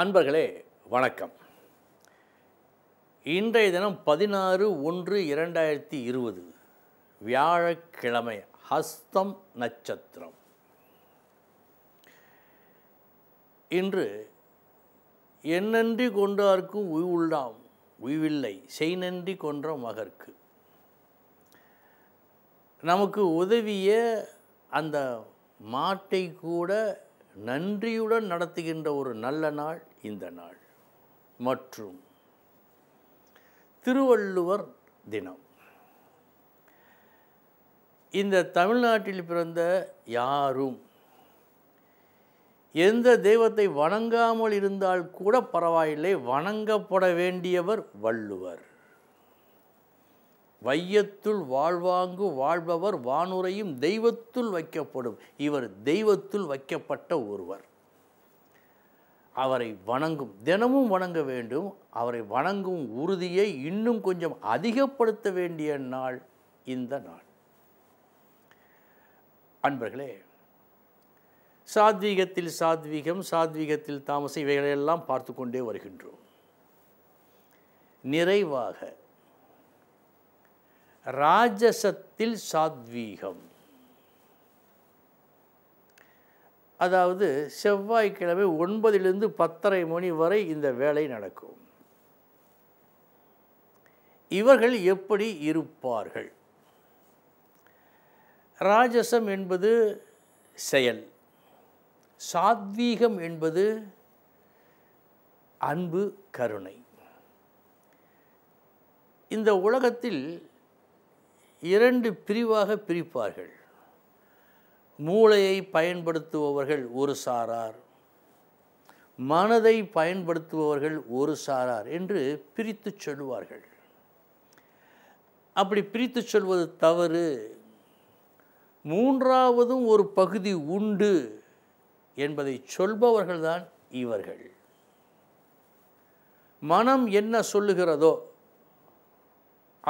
அன்பர்களே வணக்கம் இன்றைய தினம் பதினாறு ஒன்று இரண்டாயிரத்தி இருபது வியாழக்கிழமை ஹஸ்தம் நட்சத்திரம் இன்று என்னன்றி கொண்டார்க்கும் உய்வுள்ளாம் உய்வில்லை செய் நன்றி கொன்ற மகர்க்கு நமக்கு உதவிய அந்த மாட்டை கூட நன்றியுடன் நடத்துகின்ற ஒரு நல்ல நாள் இந்த நாள் மற்றும் திருவள்ளுவர் தினம் இந்த தமிழ்நாட்டில் பிறந்த யாரும் எந்த தெய்வத்தை வணங்காமல் இருந்தால் கூட பரவாயில்லை வணங்கப்பட வேண்டியவர் வள்ளுவர் வையத்துள் வாழ்வாங்கு வாழ்பவர் வானுரையும் தெய்வத்துள் வைக்கப்படும் இவர் தெய்வத்துள் வைக்கப்பட்ட ஒருவர் அவரை வணங்கும் தினமும் வணங்க வேண்டும் அவரை வணங்கும் உறுதியை இன்னும் கொஞ்சம் அதிகப்படுத்த வேண்டிய நாள் இந்த நாள் அன்பர்களே சாத்வீகத்தில் சாத்வீகம் சாத்வீகத்தில் தாமசம் இவைகளையெல்லாம் பார்த்து கொண்டே வருகின்றோம் நிறைவாக ராஜசத்தில் சாத்வீகம் அதாவது செவ்வாய்க்கிழமை ஒன்பதிலிருந்து பத்தரை மணி வரை இந்த வேலை நடக்கும் இவர்கள் எப்படி இருப்பார்கள் ராஜசம் என்பது செயல் சாத்வீகம் என்பது அன்பு கருணை இந்த உலகத்தில் இரண்டு பிரிவாக பிரிப்பார்கள் மூளையை பயன்படுத்துபவர்கள் ஒரு சாரார் மனதை பயன்படுத்துபவர்கள் ஒரு சாரார் என்று பிரித்து சொல்வார்கள் அப்படி பிரித்து சொல்வது தவறு மூன்றாவதும் ஒரு பகுதி உண்டு என்பதை சொல்பவர்கள்தான் இவர்கள் மனம் என்ன சொல்லுகிறதோ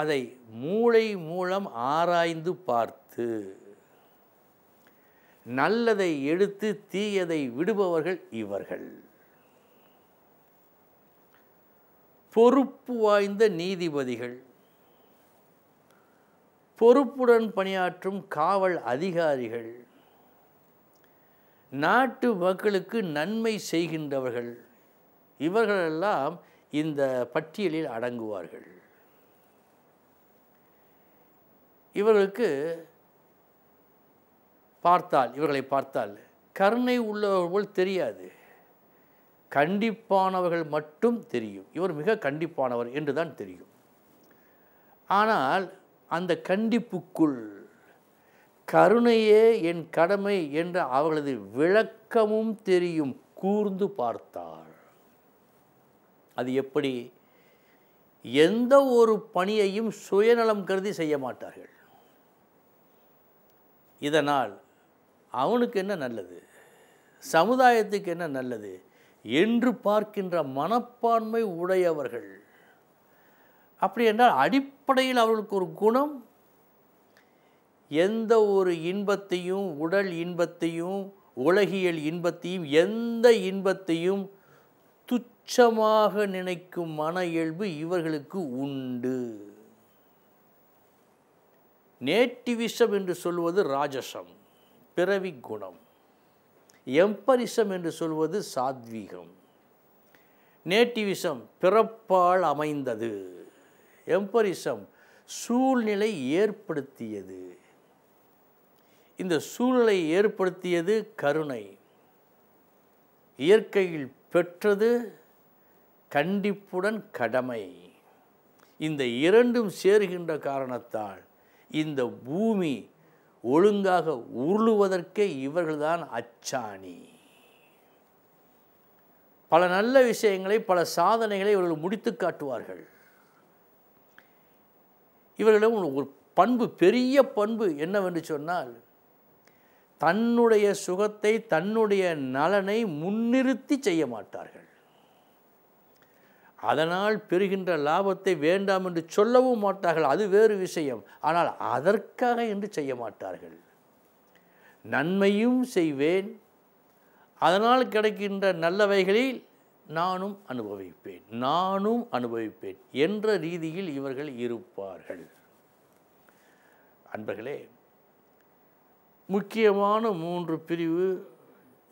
அதை மூளை மூலம் ஆராய்ந்து பார்த்து நல்லதை எடுத்து தீயதை விடுபவர்கள் இவர்கள் பொறுப்பு வாய்ந்த நீதிபதிகள் பொறுப்புடன் பணியாற்றும் காவல் அதிகாரிகள் நாட்டு மக்களுக்கு நன்மை செய்கின்றவர்கள் இவர்களெல்லாம் இந்த பட்டியலில் அடங்குவார்கள் இவர்களுக்கு பார்த்தால் இவர்களை பார்த்தால் கருணை உள்ளவர்கள் போல் தெரியாது கண்டிப்பானவர்கள் மட்டும் தெரியும் இவர் மிக கண்டிப்பானவர் என்று தான் தெரியும் ஆனால் அந்த கண்டிப்புக்குள் கருணையே என் கடமை என்ற அவர்களது விளக்கமும் தெரியும் கூர்ந்து பார்த்தால் அது எப்படி எந்த ஒரு பணியையும் சுயநலம் கருதி செய்ய மாட்டார்கள் இதனால் அவனுக்கு என்ன நல்லது சமுதாயத்துக்கு என்ன நல்லது என்று பார்க்கின்ற மனப்பான்மை உடையவர்கள் அப்படி என்றால் அடிப்படையில் அவர்களுக்கு ஒரு குணம் எந்த ஒரு இன்பத்தையும் உடல் இன்பத்தையும் உலகியல் இன்பத்தையும் எந்த இன்பத்தையும் துச்சமாக நினைக்கும் மன இயல்பு இவர்களுக்கு உண்டு நேட்டிவிசம் என்று சொல்வது ராஜசம் பிறவி குணம் எம்பரிசம் என்று சொல்வது சாத்வீகம் நேட்டிவிசம் பிறப்பால் அமைந்தது எம்பரிசம் சூழ்நிலை ஏற்படுத்தியது இந்த சூழலை ஏற்படுத்தியது கருணை இயற்கையில் பெற்றது கண்டிப்புடன் கடமை இந்த இரண்டும் சேர்கின்ற காரணத்தால் இந்த பூமி ஒழுங்காக உருளுவதற்கே இவர்கள்தான் அச்சாணி பல நல்ல விஷயங்களை பல சாதனைகளை இவர்கள் முடித்து காட்டுவார்கள் இவர்களிடம் ஒரு பண்பு பெரிய பண்பு என்னவென்று சொன்னால் தன்னுடைய சுகத்தை தன்னுடைய நலனை முன்னிறுத்தி செய்ய மாட்டார்கள் அதனால் பெறுகின்ற லாபத்தை வேண்டாம் என்று சொல்லவும் மாட்டார்கள் அது வேறு விஷயம் ஆனால் அதற்காக என்று செய்ய மாட்டார்கள் நன்மையும் செய்வேன் அதனால் கிடைக்கின்ற நல்லவைகளில் நானும் அனுபவிப்பேன் நானும் அனுபவிப்பேன் என்ற ரீதியில் இவர்கள் இருப்பார்கள் அன்பர்களே முக்கியமான மூன்று பிரிவு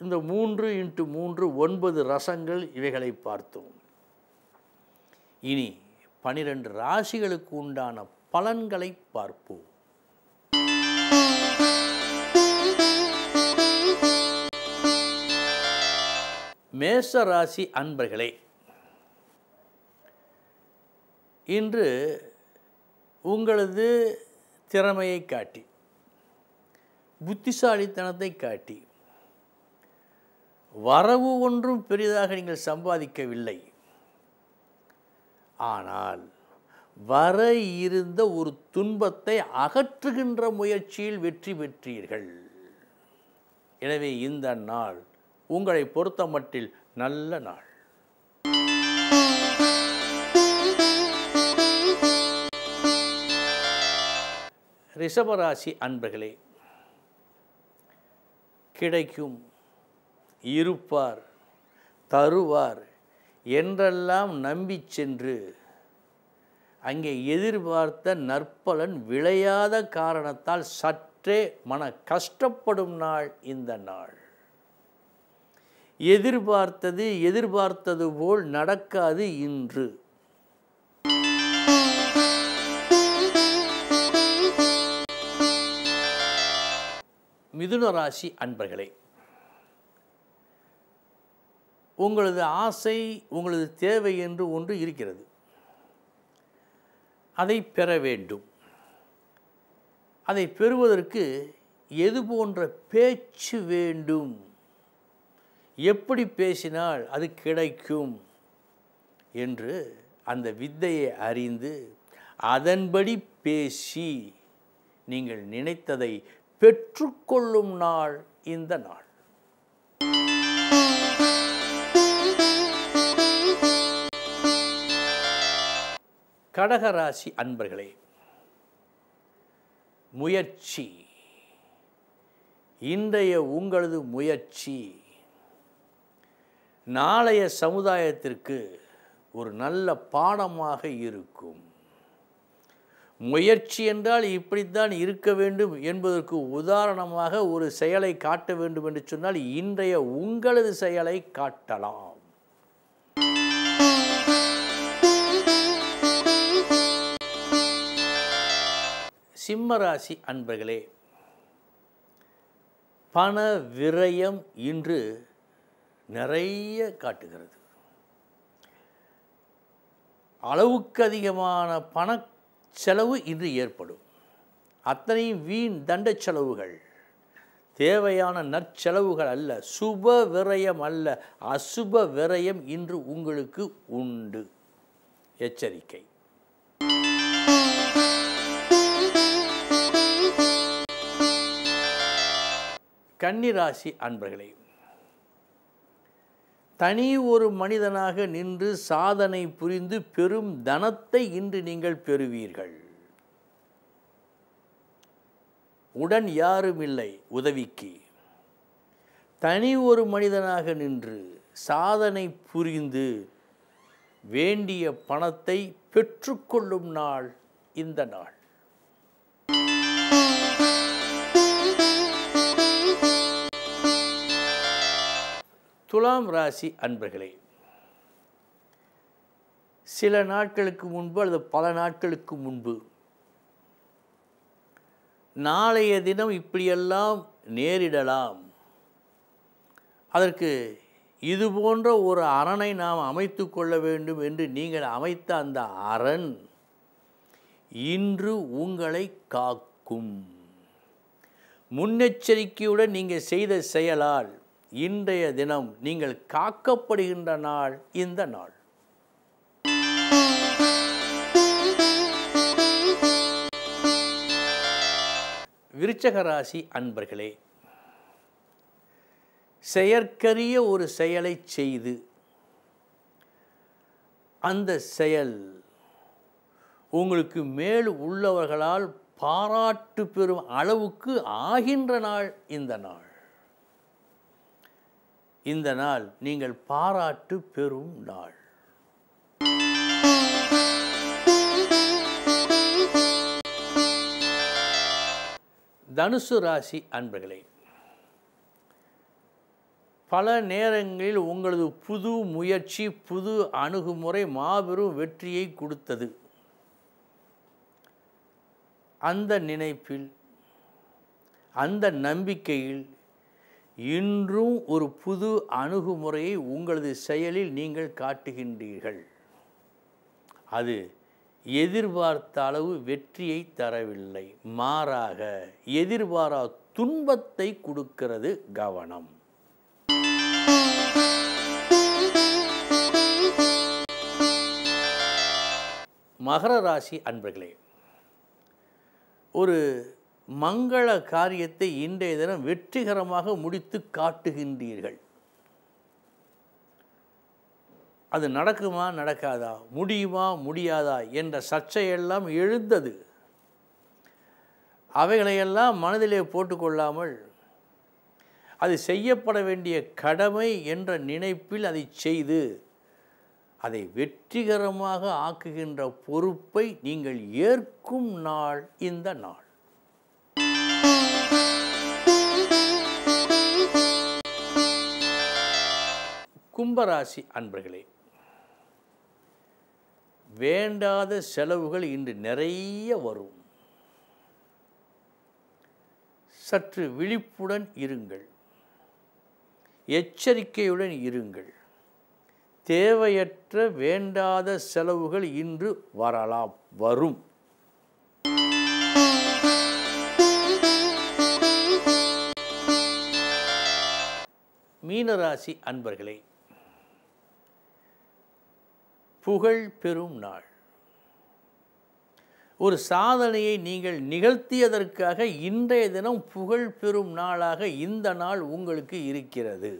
இந்த மூன்று இன்ட்டு மூன்று ஒன்பது ரசங்கள் இவைகளை பார்த்தோம் இனி பனிரெண்டு ராசிகளுக்கு உண்டான பலன்களை பார்ப்போம் மேச ராசி அன்பர்களே இன்று உங்களது திறமையை காட்டி புத்திசாலித்தனத்தை காட்டி வரவு ஒன்றும் பெரிதாக நீங்கள் சம்பாதிக்கவில்லை ஆனால் வர இருந்த ஒரு துன்பத்தை அகற்றுகின்ற முயற்சியில் வெற்றி பெற்றீர்கள் எனவே இந்த நாள் உங்களை பொறுத்த மட்டில் நல்ல நாள் ரிஷபராசி அன்பர்களே கிடைக்கும் இருப்பார் தருவார் என்றெல்லாம் நம்பி சென்று அங்கே எதிர்பார்த்த நற்பலன் விளையாத காரணத்தால் சற்றே மன கஷ்டப்படும் நாள் இந்த நாள் எதிர்பார்த்தது எதிர்பார்த்தது போல் நடக்காது இன்று மிதுன ராசி அன்பர்களே உங்களது ஆசை உங்களது தேவை என்று ஒன்று இருக்கிறது அதை பெற வேண்டும் அதை பெறுவதற்கு எது போன்ற பேச்சு வேண்டும் எப்படி பேசினால் அது கிடைக்கும் என்று அந்த வித்தையை அறிந்து அதன்படி பேசி நீங்கள் நினைத்ததை பெற்றுக்கொள்ளும் நாள் இந்த நாள் கடகராசி அன்பர்களே முயற்சி இன்றைய உங்களது முயற்சி நாளைய சமுதாயத்திற்கு ஒரு நல்ல பாடமாக இருக்கும் முயற்சி என்றால் இப்படித்தான் இருக்க வேண்டும் என்பதற்கு உதாரணமாக ஒரு செயலை காட்ட வேண்டும் என்று சொன்னால் இன்றைய உங்களது செயலை காட்டலாம் சிம்மராசி அன்பர்களே பண விரயம் இன்று நிறைய காட்டுகிறது அளவுக்கு அதிகமான பண செலவு இன்று ஏற்படும் அத்தனையும் வீண் தண்ட செலவுகள் தேவையான நற்செலவுகள் அல்ல சுப விரயம் அல்ல அசுப விரயம் இன்று உங்களுக்கு உண்டு எச்சரிக்கை கன்னிராசி அன்பர்களே தனி ஒரு மனிதனாக நின்று சாதனை புரிந்து பெரும் தனத்தை இன்று நீங்கள் பெறுவீர்கள் உடன் யாரும் இல்லை உதவிக்கு தனி ஒரு மனிதனாக நின்று சாதனை புரிந்து வேண்டிய பணத்தை பெற்றுக்கொள்ளும் நாள் இந்த நாள் துலாம் ராசி அன்பர்களே சில நாட்களுக்கு முன்பு அல்லது பல நாட்களுக்கு முன்பு நாளைய தினம் இப்படியெல்லாம் நேரிடலாம் அதற்கு இது போன்ற ஒரு அரணை நாம் அமைத்து கொள்ள வேண்டும் என்று நீங்கள் அமைத்த அந்த அரண் இன்று உங்களை காக்கும் முன்னெச்சரிக்கையுடன் நீங்கள் செய்த செயலால் இன்றைய தினம் நீங்கள் காக்கப்படுகின்ற நாள் இந்த நாள் விருச்சகராசி அன்பர்களே செயற்கரிய ஒரு செயலை செய்து அந்த செயல் உங்களுக்கு மேல் உள்ளவர்களால் பாராட்டு பெறும் அளவுக்கு ஆகின்ற நாள் இந்த நாள் இந்த நாள் நீங்கள் பாராட்டு பெறும் நாள் தனுசு ராசி அன்பர்களே பல நேரங்களில் உங்களது புது முயற்சி புது அணுகுமுறை மாபெரும் வெற்றியை கொடுத்தது அந்த நினைப்பில் அந்த நம்பிக்கையில் இன்றும் ஒரு புது அணுகுமுறையை உங்களது செயலில் நீங்கள் காட்டுகின்றீர்கள் அது எதிர்பார்த்த அளவு வெற்றியை தரவில்லை மாறாக எதிர்பாரா துன்பத்தை கொடுக்கிறது கவனம் மகர ராசி அன்பர்களே ஒரு மங்கள காரியத்தை இன்றைய தினம் வெற்றிகரமாக முடித்து காட்டுகின்றீர்கள் அது நடக்குமா நடக்காதா முடியுமா முடியாதா என்ற சர்ச்சையெல்லாம் எழுந்தது அவைகளையெல்லாம் மனதிலே போட்டுக்கொள்ளாமல் அது செய்யப்பட வேண்டிய கடமை என்ற நினைப்பில் அதை செய்து அதை வெற்றிகரமாக ஆக்குகின்ற பொறுப்பை நீங்கள் ஏற்கும் நாள் இந்த நாள் கும்பராசி அன்பர்களே வேண்டாத செலவுகள் இன்று நிறைய வரும் சற்று விழிப்புடன் இருங்கள் எச்சரிக்கையுடன் இருங்கள் தேவையற்ற வேண்டாத செலவுகள் இன்று வரலாம் வரும் மீனராசி அன்பர்களே புகழ் பெறும் நாள் ஒரு சாதனையை நீங்கள் நிகழ்த்தியதற்காக இன்றைய தினம் புகழ் பெறும் நாளாக இந்த நாள் உங்களுக்கு இருக்கிறது